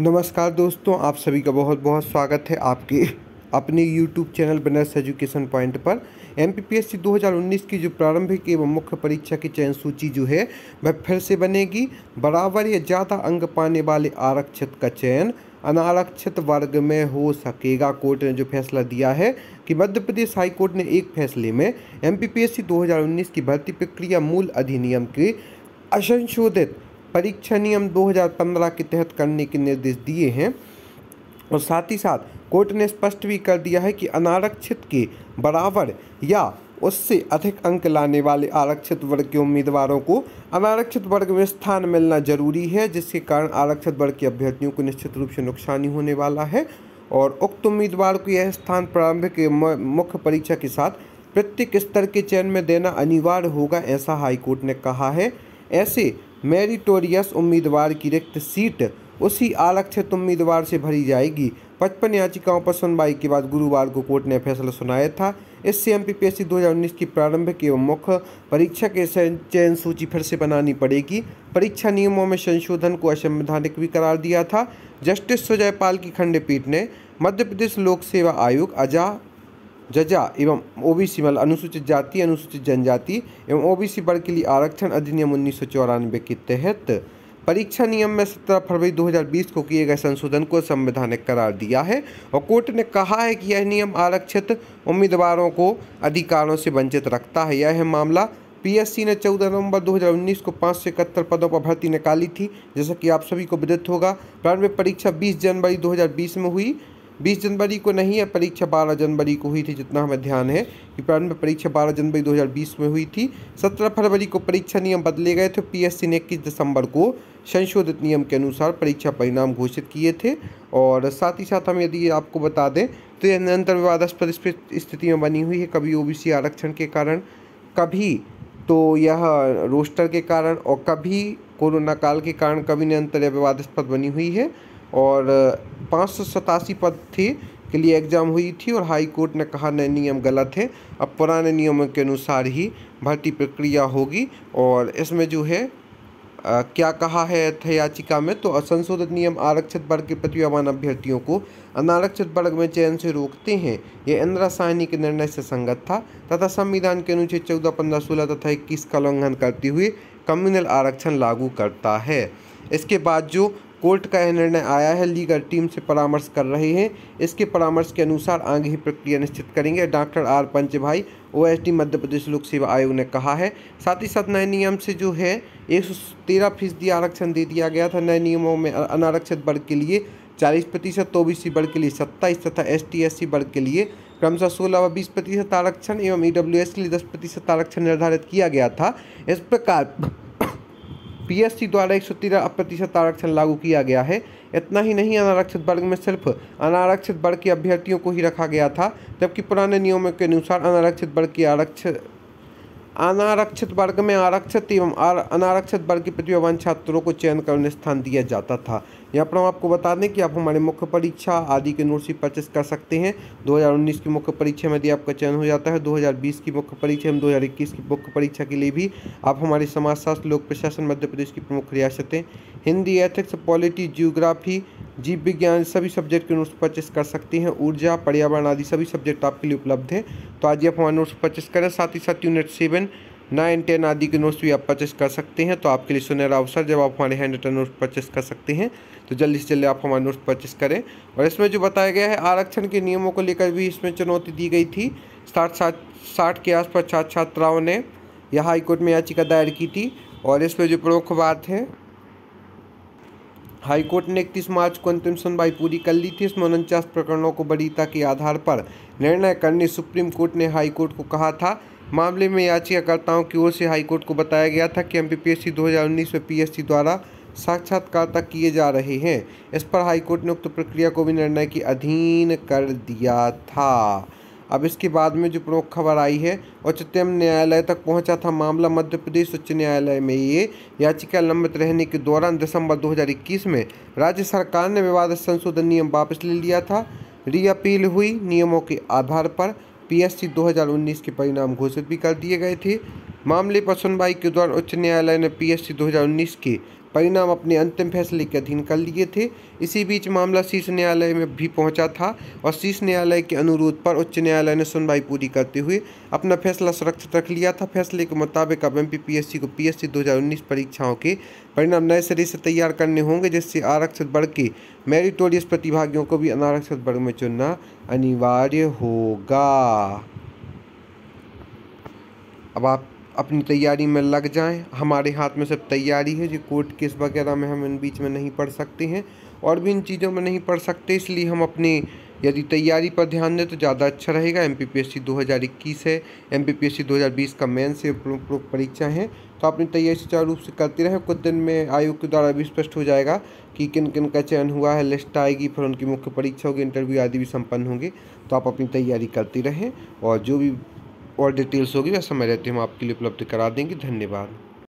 नमस्कार दोस्तों आप सभी का बहुत बहुत स्वागत है आपके अपने YouTube channel banners education point पर M P P S C दो हज़ार उन्नीस की जो प्रारंभिक एवं मुख्य परीक्षा की चयन सूची जो है वह फिर से बनेगी बराबर या ज़्यादा अंक पाने वाले आरक्षित का चयन अनारक्षित वर्ग में हो सकेगा कोर्ट ने जो फैसला दिया है कि मध्य प्रदेश हाई कोर्ट ने एक फैसले में M P P S C दो हज़ार उन्नीस की भर्ती प्रक्रिया मूल अधिनियम के असंशोधित परीक्षा नियम 2015 के तहत करने के निर्देश दिए हैं और साथ ही साथ कोर्ट ने स्पष्ट भी कर दिया है कि अनारक्षित के बराबर या उससे अधिक अंक लाने वाले आरक्षित वर्ग के उम्मीदवारों को अनारक्षित वर्ग में स्थान मिलना जरूरी है जिसके कारण आरक्षित वर्ग के अभ्यर्थियों को निश्चित रूप से नुकसानी होने वाला है और उक्त उम्मीदवार को यह स्थान प्रारंभिक मुख्य परीक्षा के साथ प्रत्येक स्तर के चयन में देना अनिवार्य होगा ऐसा हाईकोर्ट ने कहा है ऐसे मेरिटोरियस उम्मीदवार की रिक्त सीट उसी आरक्षित उम्मीदवार से भरी जाएगी पचपन याचिकाओं पर सुनवाई के बाद गुरुवार को कोर्ट ने फैसला सुनाया था इससे M P P S C दो हज़ार उन्नीस की प्रारंभिक एवं मुख्य परीक्षा के चयन सूची फिर से बनानी पड़ेगी परीक्षा नियमों में संशोधन को असंवैधानिक भी करार दिया था जस्टिस सुजय पाल की खंडपीठ ने मध्य प्रदेश लोक सेवा आयोग अजा जजा एवं ओबीसी मतलब अनुसूचित जाति अनुसूचित जनजाति एवं ओबीसी वर्ग के लिए आरक्षण अधिनियम उन्नीस के तहत परीक्षा नियम में 17 फरवरी 2020 को किए गए संशोधन को संवैधानिक करार दिया है और कोर्ट ने कहा है कि यह नियम आरक्षित उम्मीदवारों को अधिकारों से वंचित रखता है यह मामला पीएससी ने 14 नवंबर 2019 को पाँच सौ इकहत्तर पदों पर भर्ती निकाली थी जैसा कि आप सभी को विदित होगा प्रारंभिक परीक्षा 20 जनवरी 2020 में हुई बीस जनवरी को नहीं है परीक्षा बारह जनवरी को हुई थी जितना हमें ध्यान है कि में परीक्षा बारह जनवरी 2020 में हुई थी सत्रह फरवरी को परीक्षा नियम बदले गए थे पीएससी ने इक्कीस दिसंबर को संशोधित नियम के अनुसार परीक्षा परिणाम घोषित किए थे और साथ ही साथ हम यदि आपको बता दें तो यह निरंतर विवादास्पद स्थिति में बनी हुई है कभी ओ आरक्षण के कारण कभी तो यह रोस्टर के कारण और कभी कोरोना काल के कारण कभी निरंतर विवादास्पद बनी हुई है और पाँच सौ सतासी पद थी के लिए एग्ज़ाम हुई थी और हाई कोर्ट ने कहा नए नियम गलत है अब पुराने नियमों के अनुसार ही भर्ती प्रक्रिया होगी और इसमें जो है आ, क्या कहा है याचिका में तो असंशोधित नियम आरक्षित वर्ग के प्रतिभावान अभ्यर्थियों को अनारक्षित वर्ग में चयन से रोकते हैं यह इंदिरा साहनी के निर्णय से संगत था तथा संविधान के अनुच्छेद चौदह पंद्रह सोलह तथा इक्कीस का उल्लंघन करते हुए कम्युनल आरक्षण लागू करता है इसके बाद जो कोर्ट का यह निर्णय आया है लीगल टीम से परामर्श कर रहे हैं इसके परामर्श के अनुसार आगे ही प्रक्रिया निश्चित करेंगे डॉक्टर आर पंच भाई ओ एस डी मध्य प्रदेश लोक सेवा आयोग ने कहा है साथ ही साथ नए नियम से जो है एक सौ तेरह फीसदी आरक्षण दे दिया गया था नए नियमों में अनारक्षित वर्ग के लिए चालीस प्रतिशत ओ बी सी वर्ग के लिए सत्ताईस तथा एस टी एस सी वर्ग के लिए क्रमशः सोलह व बीस प्रतिशत आरक्षण एवं ई डब्ल्यू एस के लिए दस प्रतिशत आरक्षण निर्धारित किया गया था इस प्रकार पीएससी द्वारा एक सौ तेरह प्रतिशत आरक्षण लागू किया गया है इतना ही नहीं अनारक्षित वर्ग में सिर्फ अनारक्षित वर्ग के अभ्यर्थियों को ही रखा गया था जबकि पुराने नियमों के अनुसार अनारक्षित वर्ग के आरक्षण अनारक्षित वर्ग में आरक्षित एवं अनारक्षित वर्ग के प्रतिभावान छात्रों को चयन करने स्थान दिया जाता था यहाँ पर हम आपको बता दें कि आप हमारे मुख्य परीक्षा आदि के नोट्स भी परचेस कर सकते हैं 2019 की मुख्य परीक्षा में यदि आपका चयन हो जाता है 2020 की मुख्य परीक्षा एवं 2021 की मुख्य परीक्षा के लिए भी आप हमारे समाजशास्त्र लोक प्रशासन मध्य प्रदेश की प्रमुख रियासतें हिंदी एथिक्स पॉलिटी जियोग्राफी जीव विज्ञान सभी सब्जेक्ट के नोट्स परचेस कर सकते हैं ऊर्जा पर्यावरण आदि सभी सब्जेक्ट आपके लिए उपलब्ध है तो आज ही आप हमारे नोट्स परचेस करें साथ ही साथ यूनिट सेवन नाइन टेन आदि के नोट्स भी आप परचेस कर सकते हैं तो आपके लिए सुनहरा अवसर जब आप हमारे हैंड रिटर्न नोट्स परचेस कर सकते हैं तो जल्दी से जल्दी आप हमारे नोट्स परचेस करें और इसमें जो बताया गया है आरक्षण के नियमों को लेकर भी इसमें चुनौती दी गई थी साठ साठ साठ के आसपास छात्र छात्राओं ने यह हाईकोर्ट में याचिका दायर की थी और इसमें जो प्रमुख बात है हाईकोर्ट ने इकतीस मार्च को अंतिम सुनवाई पूरी कर ली थी इसमें उनचास प्रकरणों को बड़ीता के आधार पर निर्णय करने सुप्रीम कोर्ट ने हाईकोर्ट को कहा था मामले में याचिकाकर्ताओं की ओर से हाईकोर्ट को बताया गया था कि एम पी पी 2019 में पीएससी द्वारा साक्षात्कार तक किए जा रहे हैं इस पर हाईकोर्ट ने उक्त प्रक्रिया को भी निर्णय के अधीन कर दिया था अब इसके बाद में जो प्रमुख खबर आई है उच्चतम न्यायालय तक पहुंचा था मामला मध्य प्रदेश उच्च न्यायालय में ये याचिका लंबित रहने के दौरान दिसंबर 2021 में राज्य सरकार ने विवाद संशोधन नियम वापस ले लिया था री अपील हुई नियमों के आधार पर पीएससी 2019 के परिणाम घोषित भी कर दिए गए थे मामले पर सुनवाई के दौरान उच्च न्यायालय ने पीएससी 2019 के परिणाम अपने अंतिम फैसले के अधीन कर लिए थे इसी बीच मामला शीर्ष न्यायालय में भी पहुंचा था और शीर्ष न्यायालय के अनुरोध पर उच्च न्यायालय ने सुनवाई पूरी करते हुए अपना फैसला सुरक्षित रख लिया था फैसले के मुताबिक अब एम को पी एस परीक्षाओं के परिणाम नए सिरे से तैयार करने होंगे जिससे आरक्षित वर्ग के मेरिटोरियस प्रतिभागियों को भी अनारक्षित वर्ग में चुनना अनिवार्य होगा अब आप अपनी तैयारी में लग जाएं हमारे हाथ में सिर्फ तैयारी है जो कोर्ट केस वगैरह में हम इन बीच में नहीं पढ़ सकते हैं और भी इन चीज़ों में नहीं पढ़ सकते इसलिए हम अपने यदि तैयारी पर ध्यान दें तो ज़्यादा अच्छा रहेगा M P P S C दो हज़ार इक्कीस है M P P S C दो हज़ार बीस का मेन से प्रमुख परीक्षा है तो अपनी तैयारी सुचारू रूप से करते रहें कुछ दिन में आयोग के द्वारा भी स्पष्ट हो जाएगा कि किन किन का चयन हुआ है लिस्ट आएगी फिर उनकी मुख्य परीक्षा होगी इंटरव्यू आदि भी संपन्न होंगे तो आप अपनी तैयारी करते रहें और जो भी और डिटेल्स होगी वह समय रहते हम आपके लिए उपलब्ध करा देंगे धन्यवाद